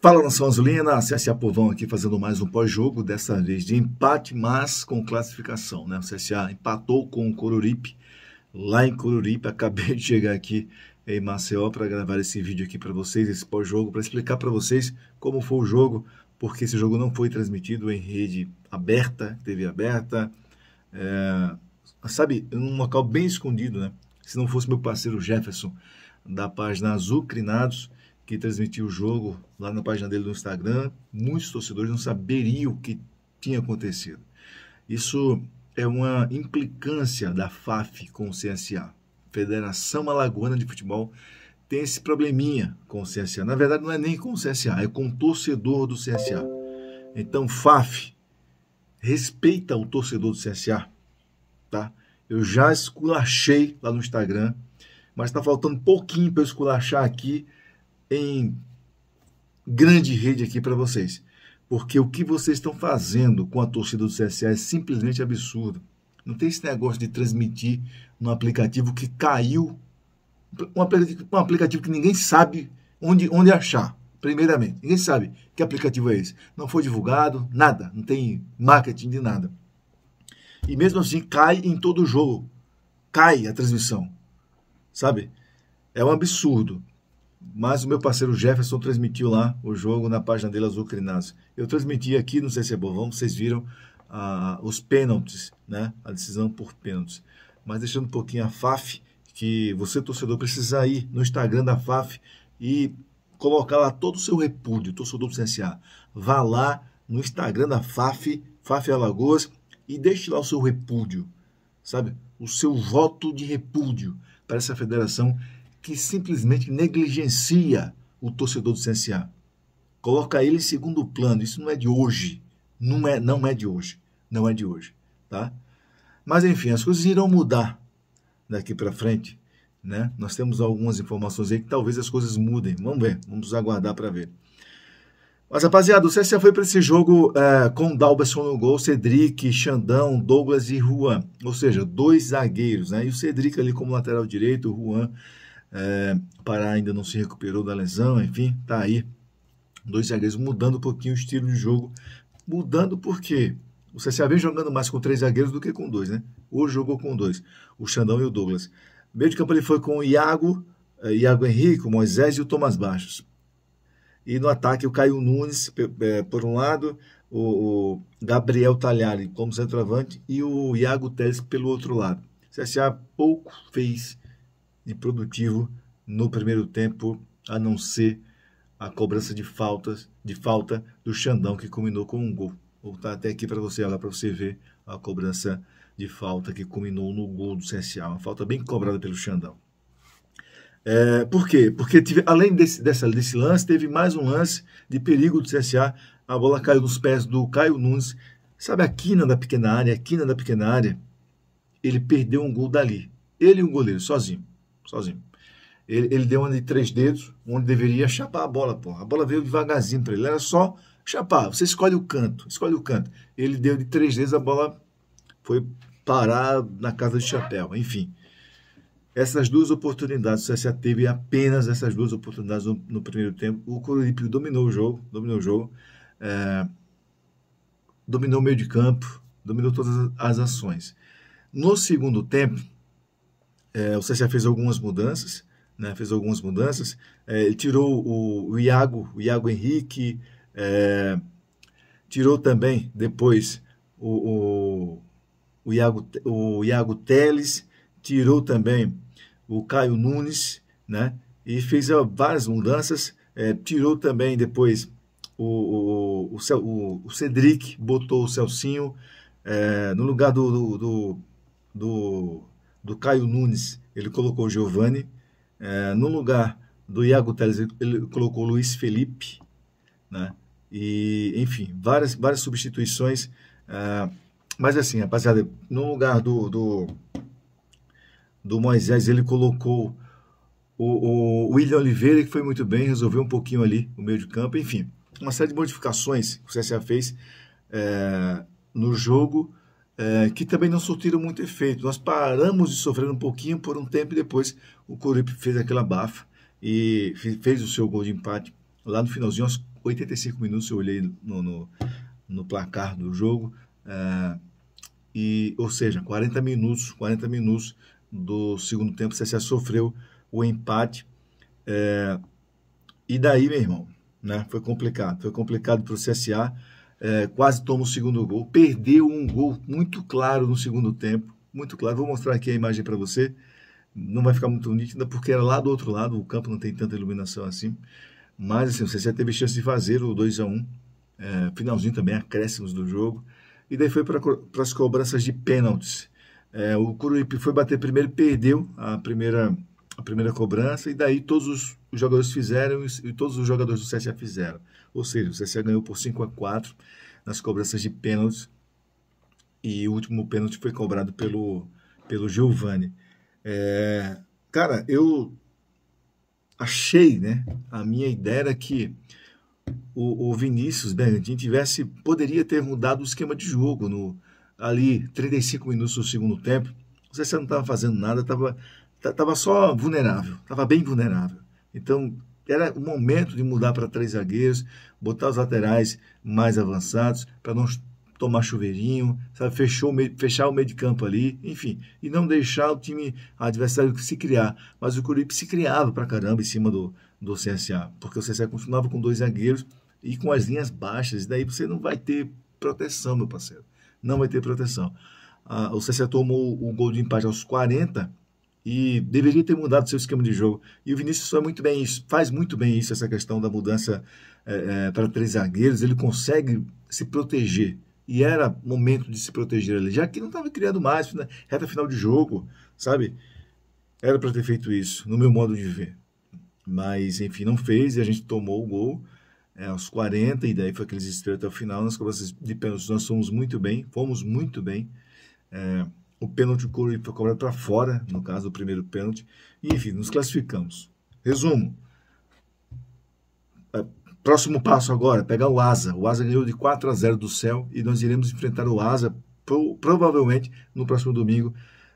Fala nação azulina, CSA Povão aqui fazendo mais um pós-jogo, dessa vez de empate, mas com classificação. Né? O CSA empatou com o Coruripe, lá em Coruripe. Acabei de chegar aqui em Maceió para gravar esse vídeo aqui para vocês, esse pós-jogo, para explicar para vocês como foi o jogo, porque esse jogo não foi transmitido em rede aberta, TV aberta, é, sabe, num local bem escondido, né? Se não fosse meu parceiro Jefferson, da página Azul Crinados, que transmitiu o jogo lá na página dele no Instagram, muitos torcedores não saberiam o que tinha acontecido. Isso é uma implicância da FAF com o CSA. Federação Alagoana de Futebol tem esse probleminha com o CSA. Na verdade, não é nem com o CSA, é com o torcedor do CSA. Então, FAF, respeita o torcedor do CSA, tá? Eu já esculachei lá no Instagram, mas está faltando pouquinho para eu esculachar aqui em grande rede aqui para vocês. Porque o que vocês estão fazendo com a torcida do CSA é simplesmente absurdo. Não tem esse negócio de transmitir num aplicativo que caiu, um aplicativo, um aplicativo que ninguém sabe onde, onde achar, primeiramente. Ninguém sabe que aplicativo é esse. Não foi divulgado, nada, não tem marketing de nada. E mesmo assim cai em todo jogo. Cai a transmissão. Sabe? É um absurdo. Mas o meu parceiro Jefferson transmitiu lá o jogo na página dele Azul Crinazzo. Eu transmiti aqui no é bom, vocês viram ah, os pênaltis, né? A decisão por pênaltis. Mas deixando um pouquinho a FAF, que você, torcedor, precisa ir no Instagram da FAF e colocar lá todo o seu repúdio, torcedor do CSA. Vá lá no Instagram da FAF, FAF Alagoas, e deixe lá o seu repúdio, sabe? O seu voto de repúdio para essa federação que simplesmente negligencia o torcedor do CSA. Coloca ele em segundo plano. Isso não é de hoje. Não é, não é de hoje. Não é de hoje, tá? Mas enfim, as coisas irão mudar daqui para frente, né? Nós temos algumas informações aí que talvez as coisas mudem. Vamos ver, vamos aguardar para ver. Mas, rapaziada, o CSA foi para esse jogo é, com Dalberson no gol, Cedric, Xandão, Douglas e Juan. Ou seja, dois zagueiros, né? E o Cedric ali como lateral direito, o Juan é, o Pará ainda não se recuperou da lesão, enfim, tá aí. Dois zagueiros mudando um pouquinho o estilo de jogo. Mudando por quê? O CSA vem jogando mais com três zagueiros do que com dois, né? Hoje jogou com dois, o Xandão e o Douglas. No meio de campo ele foi com o Iago, eh, Iago Henrique, o Moisés e o Tomás Baixos. E no ataque o Caio Nunes, é, por um lado, o, o Gabriel Talhari como centroavante e o Iago Teles pelo outro lado. O CSA pouco fez e produtivo no primeiro tempo, a não ser a cobrança de faltas, de falta do Xandão que combinou com um gol. Vou botar até aqui para você olhar para você ver a cobrança de falta que culminou no gol do CSA, uma falta bem cobrada pelo Xandão. É, por quê? Porque tive, além desse, dessa, desse lance, teve mais um lance de perigo do CSA. A bola caiu nos pés do Caio Nunes. Sabe a quina da pequena área? A quina da pequena área. Ele perdeu um gol dali. Ele e um goleiro, sozinho sozinho. Ele, ele deu uma de três dedos, onde deveria chapar a bola, pô. A bola veio devagarzinho para ele, era só chapar. Você escolhe o canto, escolhe o canto. Ele deu de três dedos, a bola foi parar na casa de chapéu, enfim. Essas duas oportunidades, o CSA teve apenas essas duas oportunidades no, no primeiro tempo. O Corinthians dominou o jogo, dominou o jogo, é, dominou o meio de campo, dominou todas as ações. No segundo tempo, é, o CSA fez algumas mudanças, né, fez algumas mudanças. É, ele tirou o, o, Iago, o Iago Henrique, é, tirou também depois o, o, o, Iago, o Iago Teles, tirou também o Caio Nunes, né, e fez várias mudanças. É, tirou também depois o, o, o, o, Cedric, botou o Celcinho é, no lugar do, do, do, do do Caio Nunes, ele colocou o Giovani. É, no lugar do Iago Teles, ele colocou o Luiz Felipe. Né? E, enfim, várias, várias substituições. É, mas assim, rapaziada, no lugar do, do, do Moisés, ele colocou o, o William Oliveira, que foi muito bem, resolveu um pouquinho ali o meio de campo. Enfim, uma série de modificações que o CSA fez é, no jogo é, que também não surtiram muito efeito. Nós paramos de sofrer um pouquinho por um tempo e depois o Corinthians fez aquela bafa e fez o seu gol de empate lá no finalzinho, aos 85 minutos, eu olhei no, no, no placar do jogo, é, e, ou seja, 40 minutos, 40 minutos do segundo tempo, o CSA sofreu o empate, é, e daí, meu irmão, né, foi complicado, foi complicado para o CSA, é, quase toma o segundo gol, perdeu um gol muito claro no segundo tempo, muito claro. Vou mostrar aqui a imagem para você, não vai ficar muito nítida porque era lá do outro lado, o campo não tem tanta iluminação assim, mas assim, o CC teve chance de fazer o 2 a 1 um, é, finalzinho também, acréscimos do jogo, e daí foi para as cobranças de pênaltis. É, o Curuípe foi bater primeiro, perdeu a primeira, a primeira cobrança, e daí todos os os jogadores fizeram e todos os jogadores do CSA fizeram. Ou seja, o CSA ganhou por 5 a 4 nas cobranças de pênaltis e o último pênalti foi cobrado pelo, pelo Giovanni. É, cara, eu achei, né? A minha ideia era que o, o Vinícius Bergantin né, tivesse, poderia ter mudado o esquema de jogo no ali 35 minutos do segundo tempo. O CSA não estava fazendo nada, estava tava só vulnerável, estava bem vulnerável. Então, era o momento de mudar para três zagueiros, botar os laterais mais avançados, para não tomar chuveirinho, sabe? Fechou, fechar o meio de campo ali, enfim, e não deixar o time adversário se criar. Mas o Corinthians se criava para caramba em cima do, do CSA, porque o CSA continuava com dois zagueiros e com as linhas baixas, e daí você não vai ter proteção, meu parceiro. Não vai ter proteção. Ah, o CSA tomou o gol de empate aos 40 e deveria ter mudado seu esquema de jogo. E o Vinícius faz muito bem isso, faz muito bem isso, essa questão da mudança é, é, para três zagueiros. Ele consegue se proteger. E era momento de se proteger ali, já que não estava criando mais, né, reta final de jogo, sabe? Era para ter feito isso, no meu modo de ver. Mas, enfim, não fez e a gente tomou o gol é, aos 40, e daí foi aqueles estreitos até o final. Nas cobranças de nós fomos muito bem, fomos muito bem. É, o pênalti foi cobrado para fora, no caso, do primeiro pênalti. E, enfim, nos classificamos. Resumo. É, próximo passo agora, pegar o Asa. O Asa ganhou de 4 a 0 do céu e nós iremos enfrentar o Asa provavelmente no próximo domingo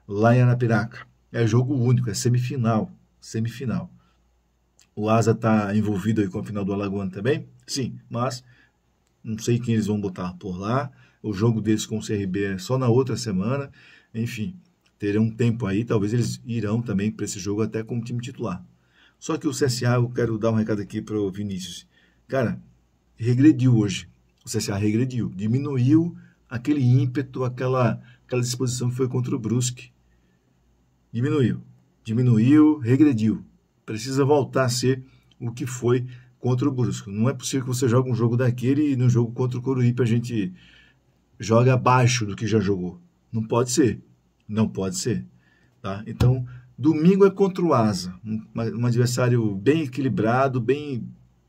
lá em Anapiraca É jogo único, é semifinal, semifinal. O Asa está envolvido aí com a final do Alagoano também? Sim, mas não sei quem eles vão botar por lá. O jogo deles com o CRB é só na outra semana. Enfim, terão um tempo aí, talvez eles irão também para esse jogo até como time titular. Só que o CSA, eu quero dar um recado aqui para o Vinícius. Cara, regrediu hoje. O CSA regrediu, diminuiu aquele ímpeto, aquela, aquela disposição que foi contra o Brusque. Diminuiu, diminuiu, regrediu. Precisa voltar a ser o que foi contra o Brusque. Não é possível que você jogue um jogo daquele e no jogo contra o Coruípe a gente joga abaixo do que já jogou. Não pode ser. Não pode ser. Tá? Então, domingo é contra o Asa. Um, um adversário bem equilibrado, bem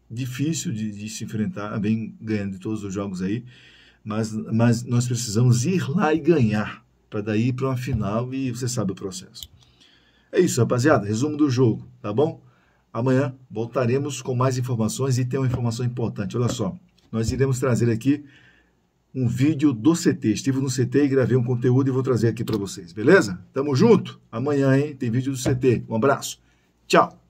difícil de, de, se enfrentar, bem ganhando de todos os jogos aí. Mas, mas nós precisamos ir lá e ganhar. Para daí ir para uma final e você sabe o processo. É isso, rapaziada. Resumo do jogo, tá bom? Amanhã voltaremos com mais informações e tem uma informação importante. Olha só, nós iremos trazer aqui um vídeo do CT. Estive no CT e gravei um conteúdo e vou trazer aqui para vocês, beleza? Tamo junto. Amanhã, hein? Tem vídeo do CT. Um abraço. Tchau.